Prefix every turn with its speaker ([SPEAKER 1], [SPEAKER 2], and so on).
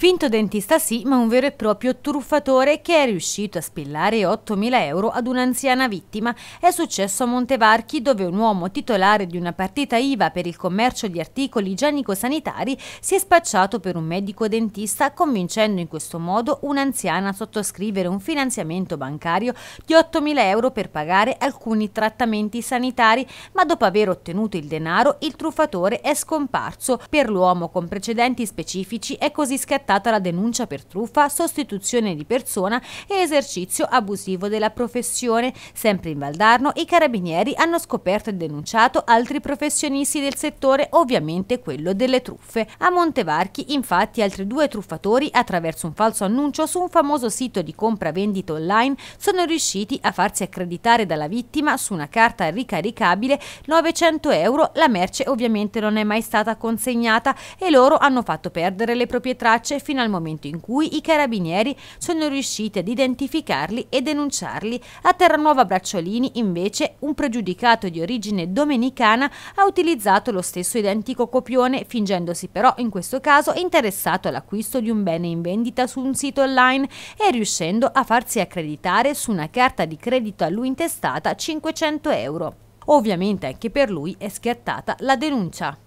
[SPEAKER 1] Finto dentista sì, ma un vero e proprio truffatore che è riuscito a spillare 8.000 euro ad un'anziana vittima. È successo a Montevarchi dove un uomo titolare di una partita IVA per il commercio di articoli igienico-sanitari si è spacciato per un medico dentista convincendo in questo modo un'anziana a sottoscrivere un finanziamento bancario di 8.000 euro per pagare alcuni trattamenti sanitari, ma dopo aver ottenuto il denaro il truffatore è scomparso. Per l'uomo con precedenti specifici è così scattato scattata la denuncia per truffa, sostituzione di persona e esercizio abusivo della professione. Sempre in Valdarno i carabinieri hanno scoperto e denunciato altri professionisti del settore, ovviamente quello delle truffe. A Montevarchi infatti altri due truffatori attraverso un falso annuncio su un famoso sito di compravendita online sono riusciti a farsi accreditare dalla vittima su una carta ricaricabile 900 euro, la merce ovviamente non è mai stata consegnata e loro hanno fatto perdere le proprie tracce fino al momento in cui i carabinieri sono riusciti ad identificarli e denunciarli. A Terranuova Bracciolini, invece, un pregiudicato di origine domenicana ha utilizzato lo stesso identico copione, fingendosi però in questo caso interessato all'acquisto di un bene in vendita su un sito online e riuscendo a farsi accreditare su una carta di credito a lui intestata 500 euro. Ovviamente anche per lui è schiattata la denuncia.